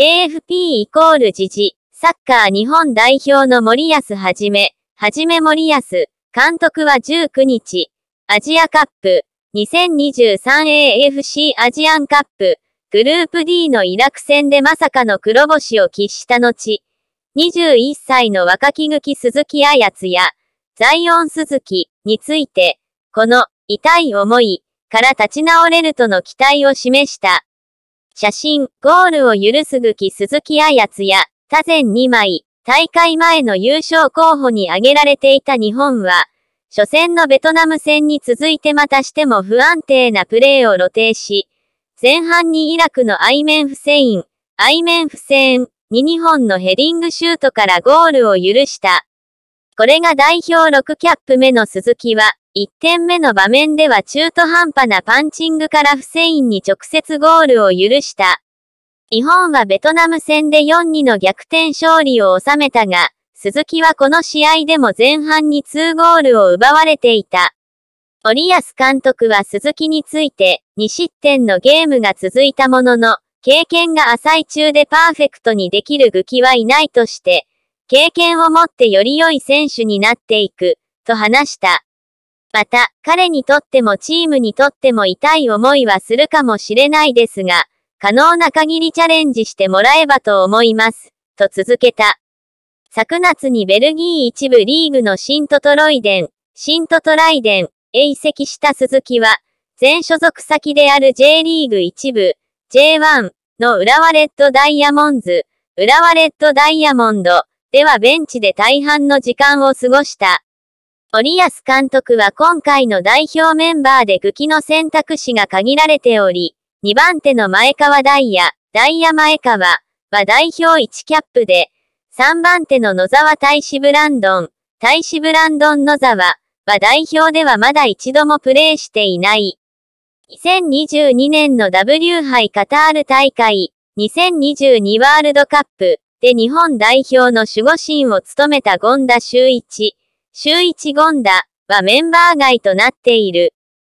AFP イコール時事、サッカー日本代表の森安はじめ、はじめ森安、監督は19日、アジアカップ、2023AFC アジアンカップ、グループ D のイラク戦でまさかの黒星を喫した後、21歳の若き抜き鈴木綾津や、ザイオン鈴木について、この痛い思いから立ち直れるとの期待を示した。写真、ゴールを許すぐき鈴木あやつや、他前2枚、大会前の優勝候補に挙げられていた日本は、初戦のベトナム戦に続いてまたしても不安定なプレーを露呈し、前半にイラクのアイメン・フセイン、アイメン・フセーンに2本のヘディングシュートからゴールを許した。これが代表6キャップ目の鈴木は、1点目の場面では中途半端なパンチングからフセインに直接ゴールを許した。日本はベトナム戦で4-2の逆転勝利を収めたが、鈴木はこの試合でも前半に2ゴールを奪われていた。折安監督は鈴木について、2失点のゲームが続いたものの、経験が浅い中でパーフェクトにできる武器はいないとして、経験を持ってより良い選手になっていく、と話した。また、彼にとってもチームにとっても痛い思いはするかもしれないですが、可能な限りチャレンジしてもらえばと思います、と続けた。昨夏にベルギー一部リーグのシントトロイデン、シントトライデンへ移籍した鈴木は、全所属先である J リーグ一部、J1 の浦和レッドダイヤモンズ、浦和レッドダイヤモンド、ではベンチで大半の時間を過ごした。織安監督は今回の代表メンバーで武器の選択肢が限られており、2番手の前川大也、大也前川は代表1キャップで、3番手の野沢大志ブランドン、大志ブランドン野沢は代表ではまだ一度もプレーしていない。2022年の W 杯カタール大会、2022ワールドカップ、で日本代表の守護神を務めた権田修一、修一権田はメンバー外となっている。